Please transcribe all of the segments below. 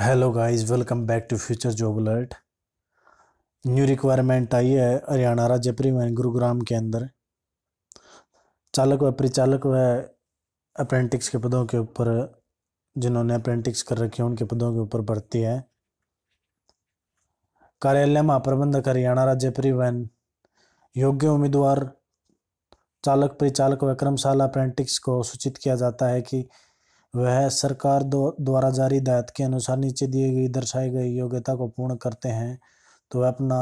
hello guys welcome back to future job alert new requirement आई है हरियाणा राज्य परिवहन गुरुग्राम के अंदर चालक व परिचालक व अप्रेंटिक्स के पदों के ऊपर जिन्होंने अप्रेंटिक्स कर रखे हैं उनके पदों के ऊपर भर्ती है कार्यालय महाप्रबंधक हरियाणा राज्य परिवहन योग्य उम्मीदवार चालक परिचालक व कर्मशाला अप्रेंटिक्स को सूचित किया जाता है कि वह सरकार द्वारा जारी हिदायत के अनुसार नीचे दिए गए दर्शाई गई योग्यता को पूर्ण करते हैं तो वह अपना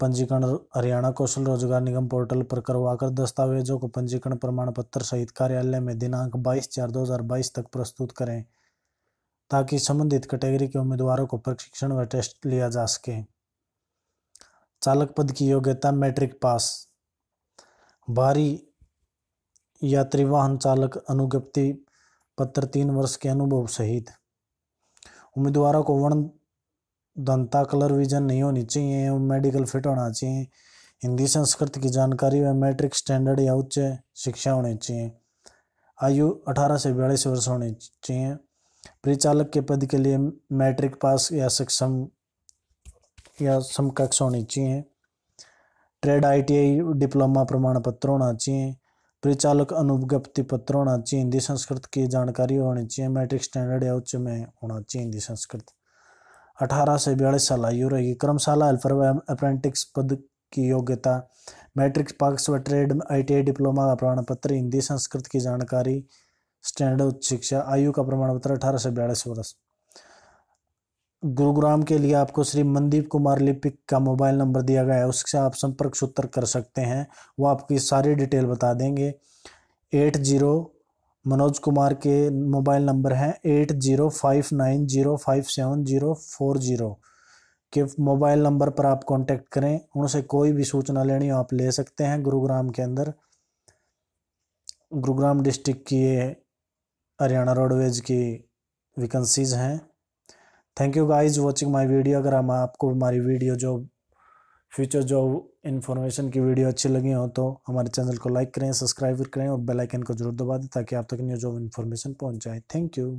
पंजीकरण हरियाणा कौशल रोजगार निगम पोर्टल पर करवाकर दस्तावेजों को पंजीकरण प्रमाण पत्र सहित कार्यालय में दिनांक 22 चार 2022 तक प्रस्तुत करें ताकि संबंधित कैटेगरी के उम्मीदवारों को प्रशिक्षण व टेस्ट लिया जा सके चालक पद की योग्यता मैट्रिक पास भारी यात्री वाहन चालक अनुज्ञप्ति पत्र तीन वर्ष के अनुभव सहित उम्मीदवारों को वर्ण दंता कलर विजन नहीं होनी चाहिए एवं मेडिकल फिट होना चाहिए हिंदी संस्कृत की जानकारी व मैट्रिक स्टैंडर्ड या उच्च शिक्षा होनी चाहिए आयु 18 से बयालीस वर्ष होनी चाहिए परिचालक के पद के लिए मैट्रिक पास या सक्षम या समकक्ष होनी चाहिए ट्रेड आईटीआई डिप्लोमा प्रमाण पत्र होना चाहिए परिचालक अनुज्ञप्ति पत्र होना चाहिए हिंदी संस्कृत की जानकारी होनी चाहिए मैट्रिक स्टैंडर्ड या उच्च में होना चाहिए हिंदी संस्कृत अठारह से बयालीस साल आयु रहेगी क्रमशाला हेल्पर अप्रेंटिक्स पद की योग्यता मैट्रिक पास व ट्रेड आई डिप्लोमा का प्रमाण पत्र हिंदी संस्कृत की जानकारी स्टैंडर्ड उच्च शिक्षा आयु का प्रमाण पत्र अठारह से बयालीस वर्ष गुरुग्राम के लिए आपको श्री मनदीप कुमार लिपिक का मोबाइल नंबर दिया गया है उससे आप संपर्क सूत्र कर सकते हैं वो आपकी सारी डिटेल बता देंगे एट जीरो मनोज कुमार के मोबाइल नंबर हैं eight zero five nine zero five seven zero four zero के मोबाइल नंबर पर आप कांटेक्ट करें उनसे कोई भी सूचना लेनी हो आप ले सकते हैं गुरुग्राम के अंदर गुरुग्राम डिस्ट्रिक्ट की ये हरियाणा रोडवेज की वैकेंसीज़ हैं thank you guys watching my video अगर हम आपको हमारी वीडियो जो फ्यूचर जो इन्फॉर्मेशन की वीडियो अच्छी लगी हो तो हमारे चैनल को लाइक करें सब्सक्राइब करें और बेल आइकन को जरूर दबा दें ताकि आप तक न्यूज ऑफ इन्फॉर्मेशन पहुंच जाए थैंक यू